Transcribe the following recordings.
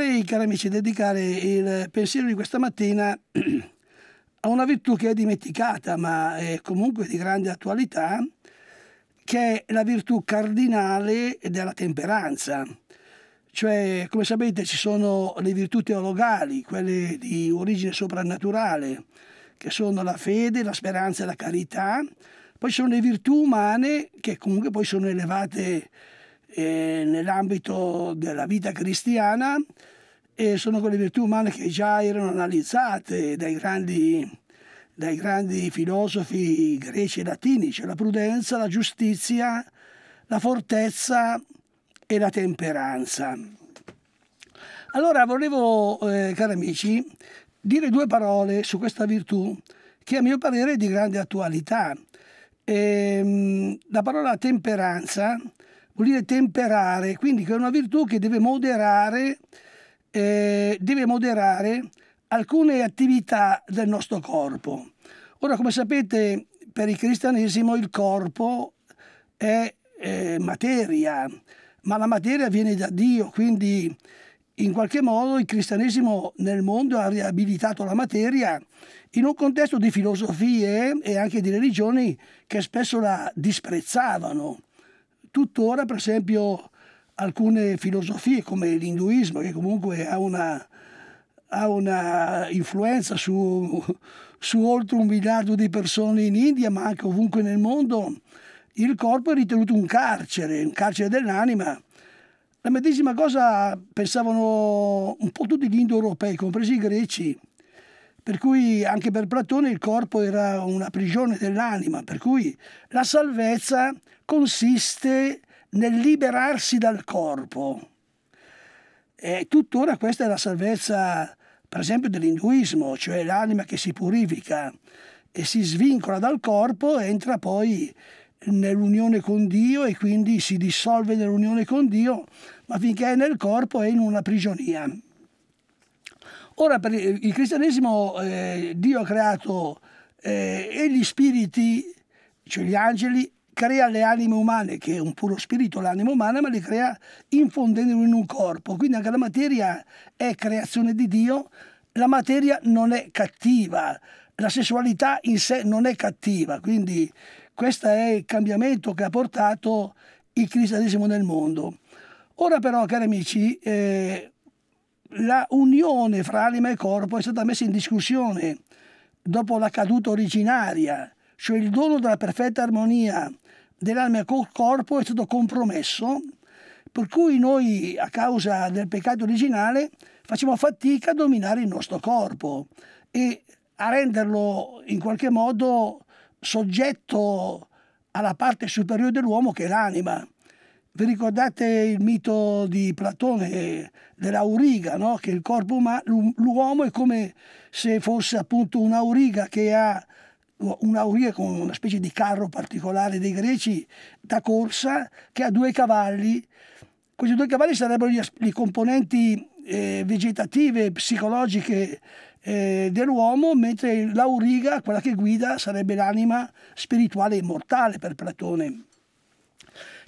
vorrei, cari amici, dedicare il pensiero di questa mattina a una virtù che è dimenticata, ma è comunque di grande attualità, che è la virtù cardinale della temperanza. Cioè, come sapete, ci sono le virtù teologali, quelle di origine soprannaturale, che sono la fede, la speranza e la carità. Poi ci sono le virtù umane, che comunque poi sono elevate eh, nell'ambito della vita cristiana e sono quelle virtù umane che già erano analizzate dai grandi, dai grandi filosofi greci e latini, cioè la prudenza, la giustizia, la fortezza e la temperanza. Allora volevo, eh, cari amici, dire due parole su questa virtù che a mio parere è di grande attualità. E, ehm, la parola temperanza vuol dire temperare, quindi che è una virtù che deve moderare, eh, deve moderare alcune attività del nostro corpo. Ora, come sapete, per il cristianesimo il corpo è eh, materia, ma la materia viene da Dio, quindi in qualche modo il cristianesimo nel mondo ha riabilitato la materia in un contesto di filosofie e anche di religioni che spesso la disprezzavano tuttora per esempio alcune filosofie come l'induismo che comunque ha una, ha una influenza su, su, oltre un miliardo di persone in India ma anche ovunque nel mondo, il corpo è ritenuto un carcere, un carcere dell'anima. La medesima cosa pensavano un po' tutti gli indoeuropei, compresi i greci per cui anche per Platone il corpo era una prigione dell'anima, per cui la salvezza consiste nel liberarsi dal corpo. E tuttora questa è la salvezza, per esempio, dell'induismo, cioè l'anima che si purifica e si svincola dal corpo, entra poi nell'unione con Dio e quindi si dissolve nell'unione con Dio, ma finché è nel corpo è in una prigionia. Ora, per il cristianesimo, eh, Dio ha creato eh, e gli spiriti, cioè gli angeli, crea le anime umane, che è un puro spirito l'anima umana, ma le crea infondendolo in un corpo. Quindi anche la materia è creazione di Dio, la materia non è cattiva, la sessualità in sé non è cattiva, quindi questo è il cambiamento che ha portato il cristianesimo nel mondo. Ora però, cari amici, eh, la unione fra anima e corpo è stata messa in discussione dopo la caduta originaria, cioè il dono della perfetta armonia dell'anima e col corpo è stato compromesso, per cui noi a causa del peccato originale facciamo fatica a dominare il nostro corpo e a renderlo in qualche modo soggetto alla parte superiore dell'uomo che è l'anima. Vi ricordate il mito di Platone dell'auriga, no? che il corpo umano, l'uomo è come se fosse appunto un'auriga che ha un'auriga con una specie di carro particolare dei greci da corsa che ha due cavalli. Questi due cavalli sarebbero le componenti eh, vegetative, psicologiche eh, dell'uomo, mentre l'auriga, quella che guida, sarebbe l'anima spirituale e mortale per Platone.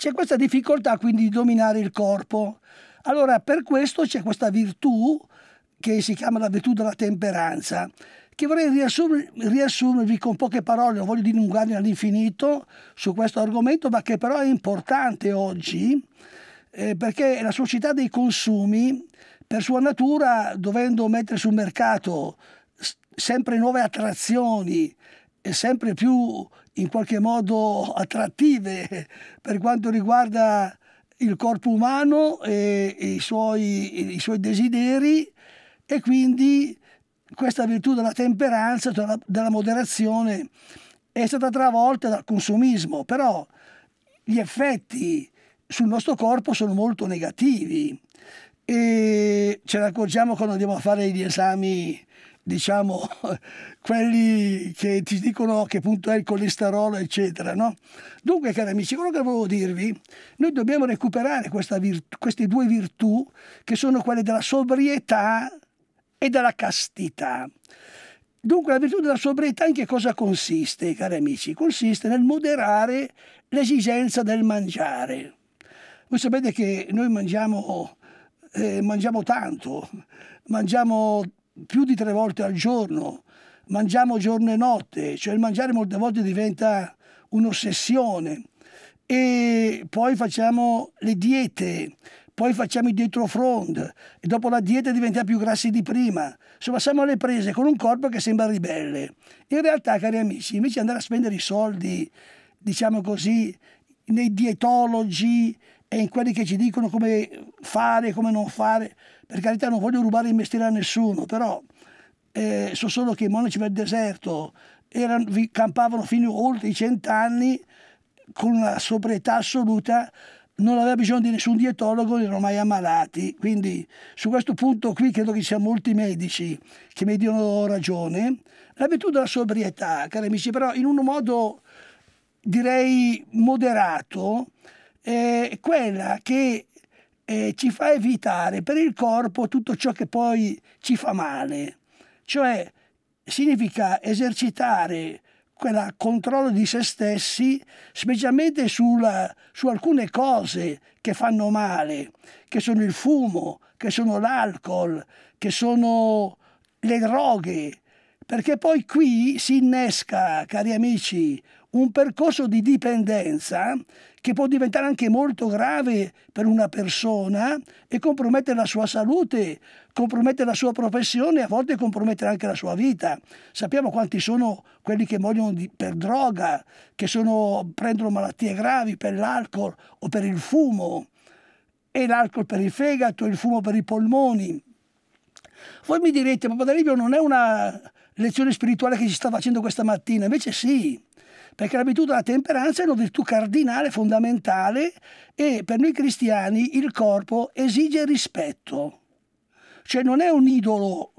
C'è questa difficoltà quindi di dominare il corpo. Allora per questo c'è questa virtù che si chiama la virtù della temperanza, che vorrei riassumervi con poche parole, non voglio dilungarmi all'infinito su questo argomento, ma che però è importante oggi, eh, perché la società dei consumi, per sua natura, dovendo mettere sul mercato sempre nuove attrazioni, e sempre più in qualche modo attrattive per quanto riguarda il corpo umano e, i, suoi, i suoi desideri e quindi questa virtù della temperanza, della, della moderazione è stata travolta dal consumismo, però gli effetti sul nostro corpo sono molto negativi e ce ne accorgiamo quando andiamo a fare gli esami diciamo, quelli che ti dicono che punto è il colesterolo, eccetera. No? Dunque, cari amici, quello che volevo dirvi, noi dobbiamo recuperare virtù, queste due virtù che sono quelle della sobrietà e della castità. Dunque, la virtù della sobrietà in che cosa consiste, cari amici? Consiste nel moderare l'esigenza del mangiare. Voi sapete che noi mangiamo, eh, mangiamo tanto, mangiamo più di tre volte al giorno, mangiamo giorno e notte, cioè il mangiare molte volte diventa un'ossessione. E poi facciamo le diete, poi facciamo i dietrofront e dopo la dieta diventiamo più grassi di prima. Insomma, siamo alle prese con un corpo che sembra ribelle. In realtà, cari amici, invece di andare a spendere i soldi, diciamo così, nei dietologi e in quelli che ci dicono come fare come non fare. Per carità non voglio rubare il mestiere a nessuno, però eh, so solo che i monaci del deserto erano, campavano fino a oltre i cent'anni con una sobrietà assoluta, non aveva bisogno di nessun dietologo, erano mai ammalati. Quindi su questo punto qui credo che ci siano molti medici che mi diano ragione. L'abitudine virtù della sobrietà, cari amici, però in un modo direi moderato, è eh, quella che eh, ci fa evitare per il corpo tutto ciò che poi ci fa male, cioè significa esercitare quel controllo di se stessi, specialmente sulla, su alcune cose che fanno male, che sono il fumo, che sono l'alcol, che sono le droghe, perché poi qui si innesca, cari amici, un percorso di dipendenza che può diventare anche molto grave per una persona e compromettere la sua salute, compromettere la sua professione e a volte compromettere anche la sua vita. Sappiamo quanti sono quelli che muoiono di, per droga, che sono, prendono malattie gravi per l'alcol o per il fumo, e l'alcol per il fegato, il fumo per i polmoni. Voi mi direte, Papa D'Aribio non è una lezione spirituale che ci sta facendo questa mattina, invece sì perché l'abitudine alla temperanza è una virtù cardinale, fondamentale e per noi cristiani il corpo esige rispetto. Cioè non è un idolo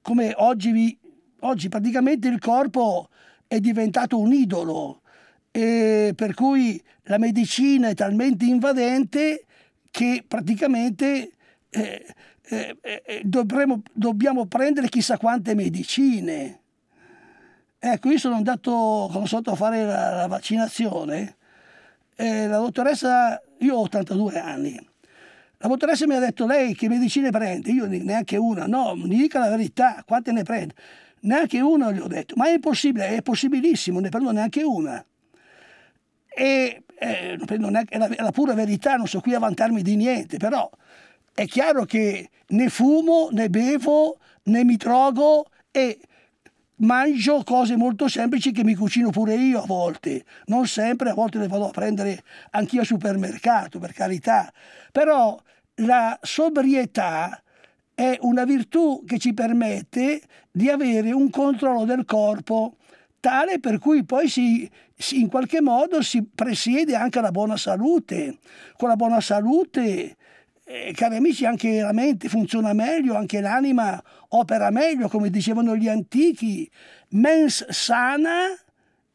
come oggi, vi, oggi praticamente il corpo è diventato un idolo, per cui la medicina è talmente invadente che praticamente eh, eh, eh, eh dovremo, dobbiamo prendere chissà quante medicine Ecco, io sono andato, sono andato a fare la, la vaccinazione e la dottoressa, io ho 82 anni, la dottoressa mi ha detto lei che medicine prende? Io neanche una, no, mi dica la verità, quante ne prende? Neanche una gli ho detto, ma è impossibile, è possibilissimo, ne prendo neanche una. E eh, neanche, è, la, è la pura verità, non so qui a vantarmi di niente, però è chiaro che né fumo, né bevo, né mi trogo e mangio cose molto semplici che mi cucino pure io a volte, non sempre, a volte le vado a prendere anch'io al supermercato, per carità, però la sobrietà è una virtù che ci permette di avere un controllo del corpo tale per cui poi si, si in qualche modo si presiede anche alla buona salute. Con la buona salute eh, cari amici, anche la mente funziona meglio, anche l'anima opera meglio, come dicevano gli antichi, mens sana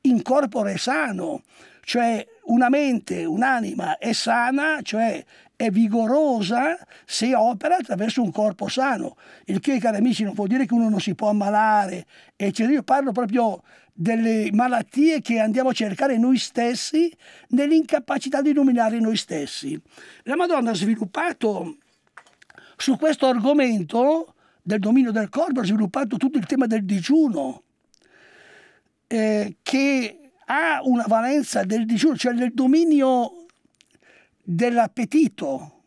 in corpore sano, cioè una mente, un'anima è sana, cioè è vigorosa se opera attraverso un corpo sano, il che, cari amici, non vuol dire che uno non si può ammalare, eccetera. Cioè, io parlo proprio delle malattie che andiamo a cercare noi stessi nell'incapacità di nominare noi stessi. La Madonna ha sviluppato su questo argomento del dominio del corpo, ha sviluppato tutto il tema del digiuno, eh, che ha una valenza del digiuno, cioè del dominio dell'appetito,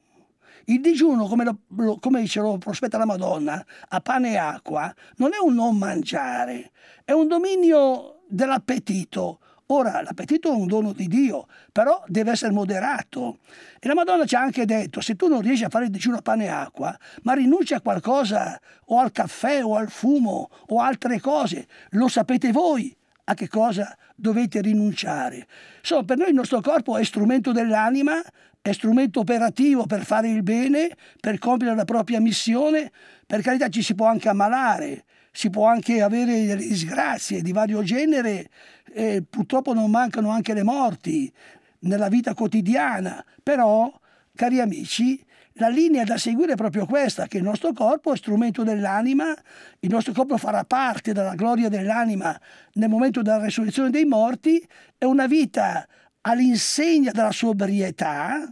il digiuno, come, lo, come ce lo prospetta la Madonna, a pane e acqua, non è un non mangiare, è un dominio dell'appetito, Ora, l'appetito è un dono di Dio, però deve essere moderato. E la Madonna ci ha anche detto, se tu non riesci a fare il digiuno a pane e acqua, ma rinunci a qualcosa, o al caffè, o al fumo, o altre cose, lo sapete voi, a che cosa dovete rinunciare. Insomma, per noi il nostro corpo è strumento dell'anima, è strumento operativo per fare il bene, per compiere la propria missione. Per carità ci si può anche ammalare, si può anche avere delle disgrazie di vario genere, e purtroppo non mancano anche le morti nella vita quotidiana, però, cari amici, la linea da seguire è proprio questa, che il nostro corpo è strumento dell'anima, il nostro corpo farà parte della gloria dell'anima nel momento della resurrezione dei morti, è una vita all'insegna della sobrietà,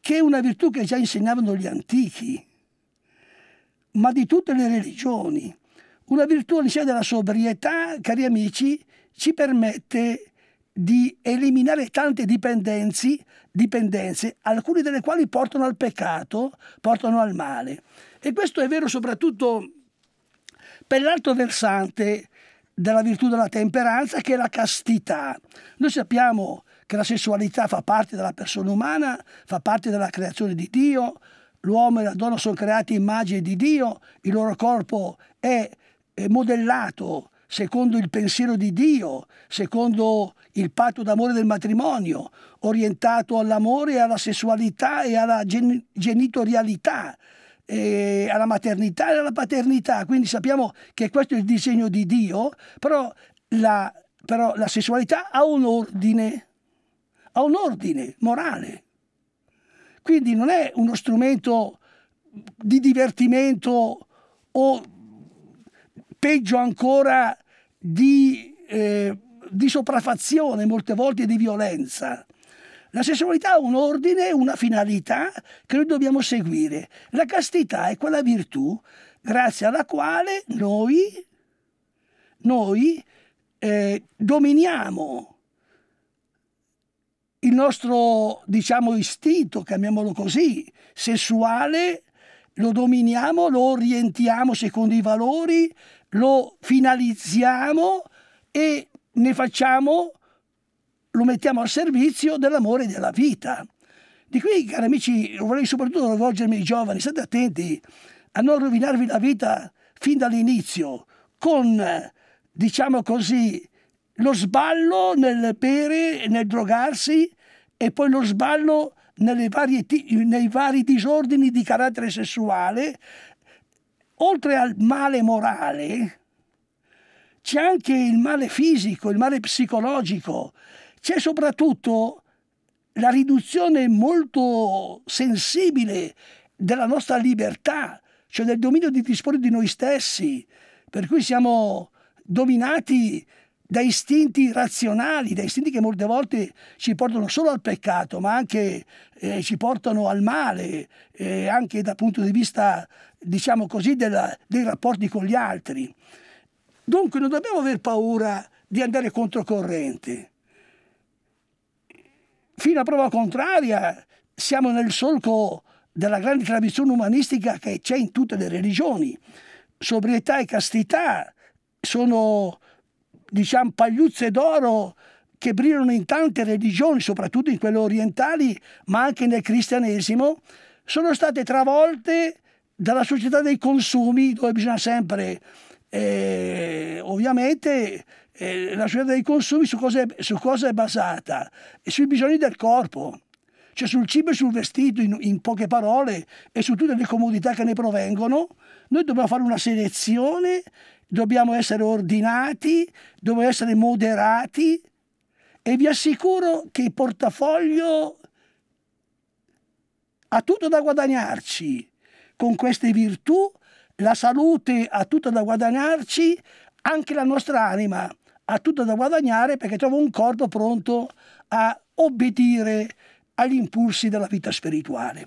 che è una virtù che già insegnavano gli antichi, ma di tutte le religioni. Una virtù all'insegna della sobrietà, cari amici, ci permette di eliminare tante dipendenze, alcune delle quali portano al peccato, portano al male. E questo è vero soprattutto per l'altro versante della virtù della temperanza, che è la castità. Noi sappiamo che la sessualità fa parte della persona umana, fa parte della creazione di Dio, l'uomo e la donna sono creati immagini di Dio, il loro corpo è modellato secondo il pensiero di Dio, secondo il patto d'amore del matrimonio, orientato all'amore, alla sessualità e alla gen genitorialità, e alla maternità e alla paternità. Quindi sappiamo che questo è il disegno di Dio, però la, però la sessualità ha un ordine, ha un ordine morale. Quindi non è uno strumento di divertimento o peggio ancora di, eh, di sopraffazione, molte volte di violenza. La sessualità ha un ordine, una finalità che noi dobbiamo seguire. La castità è quella virtù grazie alla quale noi, noi eh, dominiamo il nostro, diciamo, istinto, chiamiamolo così, sessuale, lo dominiamo, lo orientiamo secondo i valori, lo finalizziamo e ne facciamo, lo mettiamo al servizio dell'amore e della vita. Di qui, cari amici, vorrei soprattutto rivolgermi ai giovani, state attenti a non rovinarvi la vita fin dall'inizio con, diciamo così, lo sballo nel bere, nel drogarsi e poi lo sballo varie, nei vari disordini di carattere sessuale oltre al male morale, c'è anche il male fisico, il male psicologico, c'è soprattutto la riduzione molto sensibile della nostra libertà, cioè del dominio di disporre di noi stessi, per cui siamo dominati da istinti razionali, da istinti che molte volte ci portano solo al peccato, ma anche eh, ci portano al male, eh, anche dal punto di vista, diciamo così, della, dei rapporti con gli altri. Dunque non dobbiamo aver paura di andare controcorrente. Fino a prova contraria siamo nel solco della grande tradizione umanistica che c'è in tutte le religioni. Sobrietà e castità sono diciamo, pagliuzze d'oro che brillano in tante religioni, soprattutto in quelle orientali, ma anche nel cristianesimo, sono state travolte dalla società dei consumi, dove bisogna sempre, eh, ovviamente, eh, la società dei consumi su cosa, è, su cosa è basata? sui bisogni del corpo cioè sul cibo e sul vestito, in, in, poche parole, e su tutte le comodità che ne provengono, noi dobbiamo fare una selezione, dobbiamo essere ordinati, dobbiamo essere moderati e vi assicuro che il portafoglio ha tutto da guadagnarci con queste virtù, la salute ha tutto da guadagnarci, anche la nostra anima ha tutto da guadagnare perché trova un corpo pronto a obbedire agli impulsi della vita spirituale.